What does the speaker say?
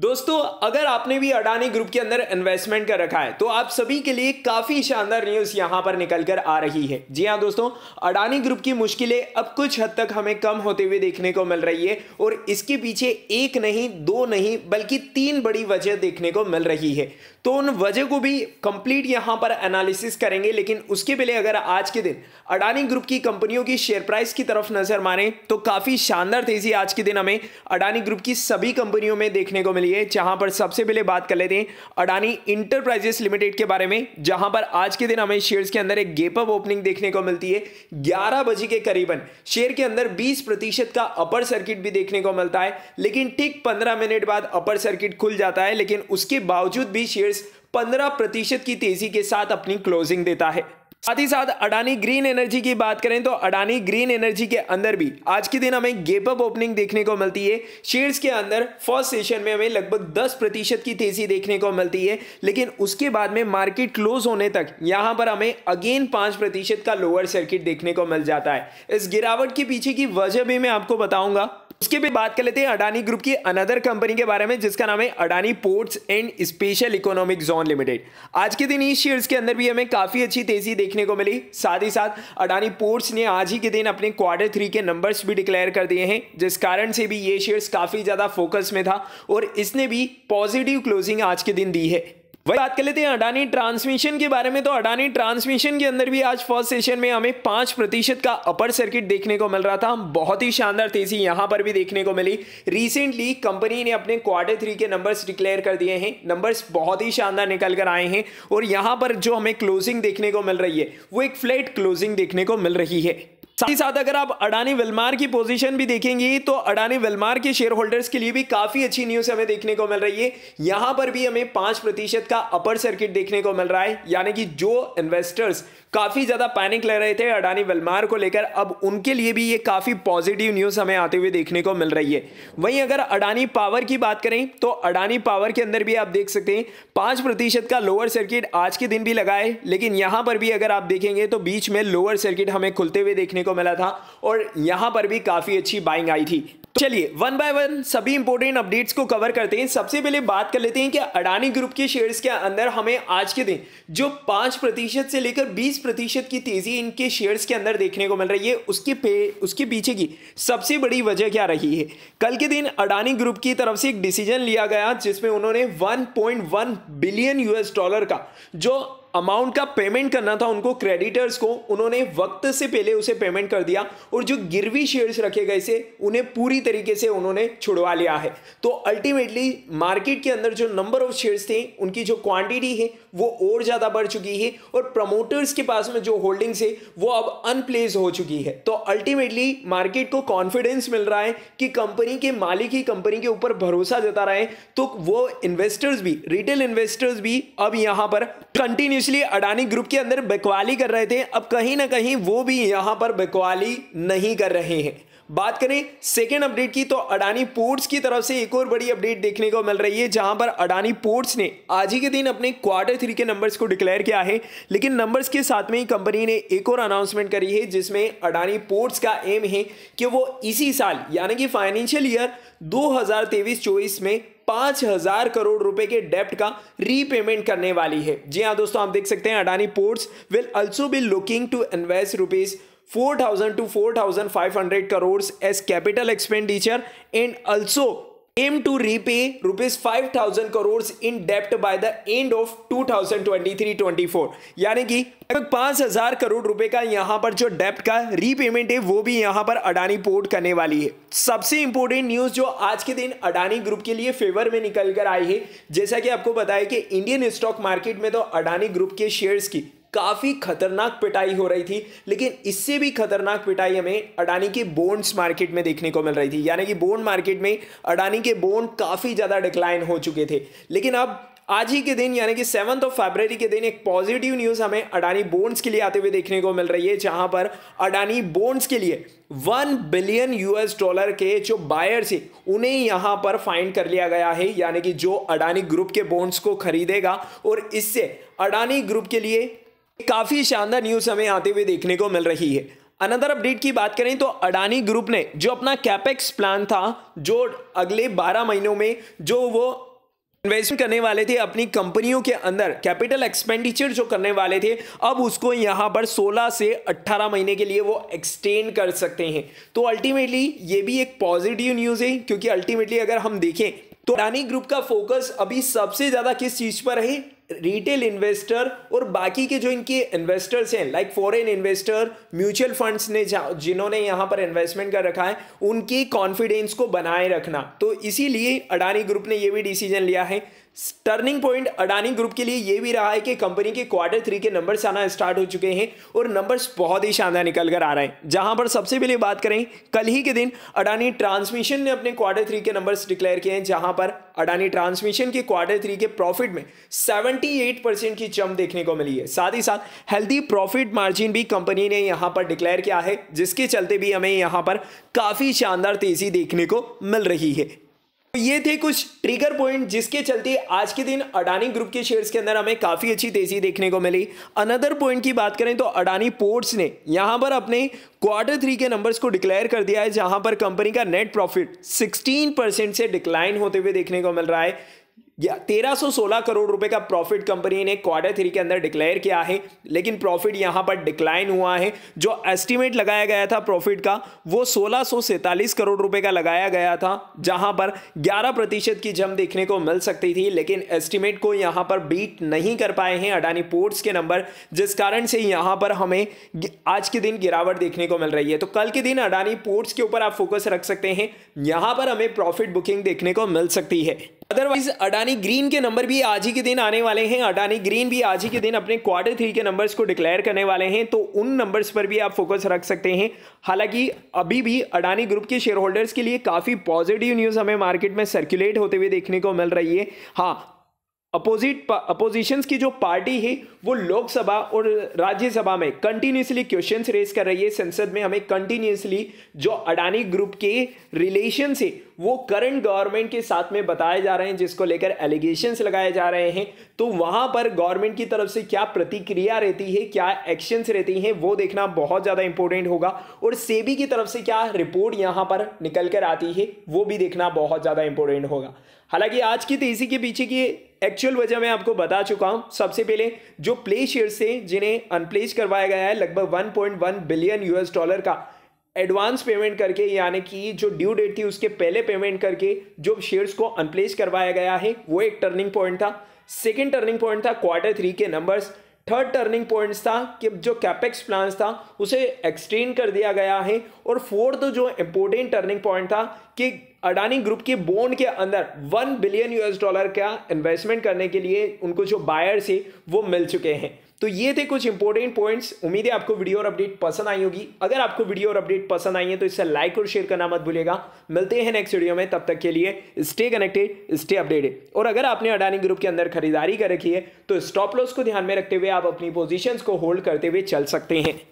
दोस्तों अगर आपने भी अडानी ग्रुप के अंदर इन्वेस्टमेंट कर रखा है तो आप सभी के लिए काफी शानदार न्यूज यहां पर निकल कर आ रही है जी हां दोस्तों अडानी ग्रुप की मुश्किलें अब कुछ हद तक हमें कम होते हुए देखने को मिल रही है और इसके पीछे एक नहीं दो नहीं बल्कि तीन बड़ी वजह देखने को मिल रही है तो उन वजह को भी कंप्लीट यहां पर एनालिसिस करेंगे लेकिन उसके पहले अगर आज के दिन अडानी ग्रुप की कंपनियों की शेयर प्राइस की तरफ नजर मारें तो काफी शानदार तेजी आज के दिन हमें अडानी ग्रुप की सभी कंपनियों में देखने को मिल मिली है जहां पर सबसे पहले बात कर लेते हैं अडानी इंटरप्राइजेस लिमिटेड के बारे में जहां पर आज के दिन हमें शेयर्स के अंदर एक गेप अप ओपनिंग देखने को मिलती है ग्यारह बजे के करीबन शेयर के अंदर बीस प्रतिशत का अपर सर्किट भी देखने को मिलता है लेकिन ठीक पंद्रह मिनट बाद अपर सर्किट खुल जाता है लेकिन उसके बावजूद भी शेयर्स पंद्रह प्रतिशत की तेजी के साथ अपनी क्लोजिंग देता है साथ ही साथ अडानी ग्रीन एनर्जी की बात करें तो अडानी ग्रीन एनर्जी के अंदर भी आज के दिन हमें गेप अप ओपनिंग देखने को मिलती है शेयर्स के अंदर फर्स्ट सेशन में हमें लगभग 10 प्रतिशत की तेजी देखने को मिलती है लेकिन उसके बाद में मार्केट क्लोज होने तक यहां पर हमें अगेन पांच प्रतिशत का लोअर सर्किट देखने को मिल जाता है इस गिरावट के पीछे की वजह भी मैं आपको बताऊंगा उसके भी बात कर लेते हैं अडानी ग्रुप की अनदर कंपनी के बारे में जिसका नाम है Adani ports and special economic zone limited आज के दिन इस शेयर्स के अंदर भी हमें काफी अच्छी तेजी देखने को मिली साथ ही साथ अडानी पोर्ट्स ने आज ही के दिन अपने क्वार्टर थ्री के नंबर्स भी डिक्लेयर कर दिए हैं जिस कारण से भी ये शेयर्स काफी ज्यादा फोकस में था और इसने भी पॉजिटिव क्लोजिंग आज के दिन दी है वही बात कर लेते हैं अडानी ट्रांसमिशन के बारे में तो अडानी ट्रांसमिशन के अंदर भी आज फर्स्ट सेशन में हमें पांच प्रतिशत का अपर सर्किट देखने को मिल रहा था बहुत ही शानदार तेजी यहां पर भी देखने को मिली रिसेंटली कंपनी ने अपने क्वार्टर थ्री के नंबर्स डिक्लेयर कर दिए हैं नंबर्स बहुत ही शानदार निकल कर आए हैं और यहां पर जो हमें क्लोजिंग देखने को मिल रही है वो एक फ्लैट क्लोजिंग देखने को मिल रही है साथ ही साथ अगर आप अडानी वेलमार की पोजीशन भी देखेंगे तो अडानी वेलमार के शेयर होल्डर्स के लिए भी काफी अच्छी न्यूज हमें देखने को मिल रही है यहां पर भी हमें पांच प्रतिशत का अपर सर्किट देखने को मिल रहा है यानी कि जो इन्वेस्टर्स काफी ज्यादा पैनिक ले रहे थे अडानी वेलमार को लेकर अब उनके लिए भी ये काफी पॉजिटिव न्यूज हमें आते हुए देखने को मिल रही है वहीं अगर अडानी पावर की बात करें तो अडानी पावर के अंदर भी आप देख सकते हैं पांच प्रतिशत का लोअर सर्किट आज के दिन भी लगा है लेकिन यहां पर भी अगर आप देखेंगे तो बीच में लोअर सर्किट हमें खुलते हुए देखने देखने को मिला था और यहां पर भी काफ़ी अच्छी बाइंग आई थी तो चलिए वन बाय वन सभी इंपोर्टेंट अपडेट्स को कवर करते हैं सबसे पहले बात कर लेते हैं कि अडानी ग्रुप के शेयर्स के अंदर हमें आज के दिन जो पांच प्रतिशत से लेकर बीस प्रतिशत की तेज़ी इनके शेयर्स के अंदर देखने को मिल रही है उसके पे उसके पीछे की सबसे बड़ी वजह क्या रही है कल के दिन अडानी ग्रुप की तरफ से एक डिसीजन लिया गया जिसमें उन्होंने वन बिलियन यूएस डॉलर का जो अमाउंट का पेमेंट करना था उनको क्रेडिटर्स को उन्होंने वक्त से पहले उसे पेमेंट कर दिया और जो गिरवी शेयर्स रखे गए थे उन्हें पूरी तरीके से उन्होंने छुड़वा लिया है तो अल्टीमेटली मार्केट के अंदर जो नंबर ऑफ शेयर्स थे उनकी जो क्वांटिटी है वो और ज़्यादा बढ़ चुकी है और प्रमोटर्स के पास में जो होल्डिंग्स है वो अब अनप्लेस हो चुकी है तो अल्टीमेटली मार्केट को कॉन्फिडेंस मिल रहा है कि कंपनी के मालिक ही कंपनी के ऊपर भरोसा जता रहे हैं तो वो इन्वेस्टर्स भी रिटेल इन्वेस्टर्स भी अब यहाँ पर कंटिन्यू इसलिए अडानी ग्रुप के अंदर बकवाली कर रहे थे अब कहीं ना कहीं वो भी यहां पर बकवाली नहीं कर रहे हैं बात करें सेकेंड अपडेट की तो अडानी पोर्ट्स की तरफ से एक और बड़ी अपडेट देखने को मिल रही है जहां पर अडानी पोर्ट्स ने आज ही के दिन अपने क्वार्टर थ्री के नंबर्स को डिक्लेयर किया है लेकिन नंबर्स के साथ में ही कंपनी ने एक और अनाउंसमेंट करी है जिसमें अडानी पोर्ट्स का एम है कि वो इसी साल यानी कि फाइनेंशियल ईयर दो हज़ार में पांच हज़ार करोड़ रुपए के डेप्ट का रीपेमेंट करने वाली है जी हाँ दोस्तों आप देख सकते हैं Adani ports will also be looking to invest rupees 4000 to 4500 crores as capital expenditure and also aim to repay rupees 5000 crores in debt by the end of 2023-24 यानी कि लगभग 5000 करोड़ रुपए का यहां पर जो डेप्ट का रीपेमेंट है वो भी यहां पर अडानी पोर्ट करने वाली है सबसे इंपॉर्टेंट न्यूज जो आज के दिन अडानी ग्रुप के लिए फेवर में निकल कर आई है जैसा कि आपको बताया कि इंडियन स्टॉक मार्केट में तो अडानी ग्रुप के शेयर्स की काफ़ी खतरनाक पिटाई हो रही थी लेकिन इससे भी खतरनाक पिटाई हमें अडानी के बोन्स मार्केट में देखने को मिल रही थी यानी कि बोन मार्केट में अडानी के बोन काफ़ी ज़्यादा डिक्लाइन हो चुके थे लेकिन अब आज ही के दिन यानी कि सेवन्थ ऑफ फेबररी के दिन एक पॉजिटिव न्यूज़ हमें अडानी बोन्स के लिए आते हुए देखने को मिल रही है जहां पर अडानी बोन्स के लिए वन बिलियन यूएस डॉलर के जो बायर्स हैं उन्हें यहाँ पर फाइंड कर लिया गया है यानी कि जो अडानी ग्रुप के बोन्स को खरीदेगा और इससे अडानी ग्रुप के लिए काफ़ी शानदार न्यूज़ हमें आते हुए देखने को मिल रही है अनदर अपडेट की बात करें तो अडानी ग्रुप ने जो अपना कैपेक्स प्लान था जो अगले 12 महीनों में जो वो इन्वेस्टमेंट करने वाले थे अपनी कंपनियों के अंदर कैपिटल एक्सपेंडिचर जो करने वाले थे अब उसको यहाँ पर 16 से 18 महीने के लिए वो एक्सटेंड कर सकते हैं तो अल्टीमेटली ये भी एक पॉजिटिव न्यूज़ है क्योंकि अल्टीमेटली अगर हम देखें तो अडानी ग्रुप का फोकस अभी सबसे ज़्यादा किस चीज़ पर है रिटेल इन्वेस्टर और बाकी के जो इनके इन्वेस्टर्स हैं like foreign investor mutual funds ने जिन्होंने यहां पर इन्वेस्टमेंट कर रखा है उनके कॉन्फिडेंस को बनाए रखना तो इसीलिए अडानी ग्रुप ने ये भी डिसीजन लिया है टर्निंग पॉइंट अडानी ग्रुप के लिए ये भी रहा है कि कंपनी के क्वार्टर थ्री के नंबर्स आना स्टार्ट हो चुके हैं और नंबर्स बहुत ही शानदार निकल कर आ रहे हैं जहां पर सबसे पहले बात करें कल ही के दिन अडानी ट्रांसमिशन ने अपने क्वार्टर थ्री के नंबर्स डिक्लेयर किए हैं जहां पर अडानी ट्रांसमिशन के क्वार्टर थ्री के प्रॉफिट में सेवेंटी परसेंट की चम देखने को मिली है साथ ही साथ हेल्दी प्रॉफिट मार्जिन भी कंपनी ने यहाँ पर डिक्लेयर किया है जिसके चलते भी हमें यहाँ पर काफ़ी शानदार तेज़ी देखने को मिल रही है तो ये थे कुछ ट्रिगर पॉइंट जिसके चलते आज के दिन अडानी ग्रुप के शेयर्स के अंदर हमें काफ़ी अच्छी तेजी देखने को मिली अनदर पॉइंट की बात करें तो अडानी पोर्ट्स ने यहां पर अपने क्वार्टर थ्री के नंबर्स को डिक्लेयर कर दिया है जहां पर कंपनी का नेट प्रॉफिट 16 परसेंट से डिक्लाइन होते हुए देखने को मिल रहा है तेरह सौ सोलह करोड़ रुपए का प्रॉफिट कंपनी ने क्वार्टर थ्री के अंदर डिक्लेयर किया है लेकिन प्रॉफिट यहां पर डिक्लाइन हुआ है जो एस्टिमेट लगाया गया था प्रॉफिट का वो सोलह सौ सैंतालीस करोड़ रुपए का लगाया गया था जहां पर ग्यारह प्रतिशत की जम देखने को मिल सकती थी लेकिन एस्टिमेट को यहां पर बीट नहीं कर पाए हैं अडानी पोर्ट्स के नंबर जिस कारण से यहां पर हमें आज के दिन गिरावट देखने को मिल रही है तो कल के दिन अडानी पोर्ट्स के ऊपर आप फोकस रख सकते हैं यहां पर हमें प्रॉफिट बुकिंग देखने को मिल सकती है अदरवाइज अडानी ग्रीन के नंबर भी आज ही के दिन आने वाले हैं अडानी ग्रीन भी आज ही के दिन अपने क्वार्टर थ्री के नंबर्स को डिक्लेयर करने वाले हैं तो उन नंबर्स पर भी आप फोकस रख सकते हैं हालांकि अभी भी अडानी ग्रुप के शेयर होल्डर्स के लिए काफ़ी पॉजिटिव न्यूज़ हमें मार्केट में सर्कुलेट होते हुए देखने को मिल रही है हाँ अपोजिट अपोजिशंस की जो पार्टी है वो लोकसभा और राज्यसभा में कंटिन्यूसली क्वेश्चंस रेज कर रही है संसद में हमें कंटिन्यूसली जो अडानी ग्रुप के रिलेशन है वो करंट गवर्नमेंट के साथ में बताए जा रहे हैं जिसको लेकर एलिगेशंस लगाए जा रहे हैं तो वहां पर गवर्नमेंट की तरफ से क्या प्रतिक्रिया रहती है क्या एक्शंस रहती हैं वो देखना बहुत ज़्यादा इंपॉर्टेंट होगा और सेबी की तरफ से क्या रिपोर्ट यहाँ पर निकल कर आती है वो भी देखना बहुत ज़्यादा इंपॉर्टेंट होगा हालांकि आज की तेजी तो के पीछे की एक्चुअल वजह मैं आपको बता चुका हूं सबसे पहले जो प्ले शेयर थे जिन्हें अनप्लेस करवाया गया है लगभग 1.1 बिलियन यूएस डॉलर का एडवांस पेमेंट करके यानी कि जो ड्यू डेट थी उसके पहले पेमेंट करके जो शेयर्स को अनप्लेस करवाया गया है वो एक टर्निंग पॉइंट था सेकेंड टर्निंग पॉइंट था क्वार्टर थ्री के नंबर्स थर्ड टर्निंग पॉइंट्स था कि जो कैपेक्स प्लान था उसे एक्सटेंड कर दिया गया है और फोर्थ जो इम्पोर्टेंट टर्निंग पॉइंट था कि अडानी ग्रुप के बोन के अंदर वन बिलियन यूएस डॉलर का इन्वेस्टमेंट करने के लिए उनको जो बायर्स है वो मिल चुके हैं तो ये थे कुछ इंपॉर्टेंट पॉइंट्स उम्मीद है आपको वीडियो और अपडेट पसंद आई होगी अगर आपको वीडियो और अपडेट पसंद आई है तो इसे लाइक और शेयर करना मत भूलेगा मिलते हैं नेक्स्ट वीडियो में तब तक के लिए स्टे कनेक्टेड स्टे अपडेटेड और अगर आपने अडानी ग्रुप के अंदर खरीदारी कर रखी है तो स्टॉप लॉस को ध्यान में रखते हुए आप अपनी पोजिशन को होल्ड करते हुए चल सकते हैं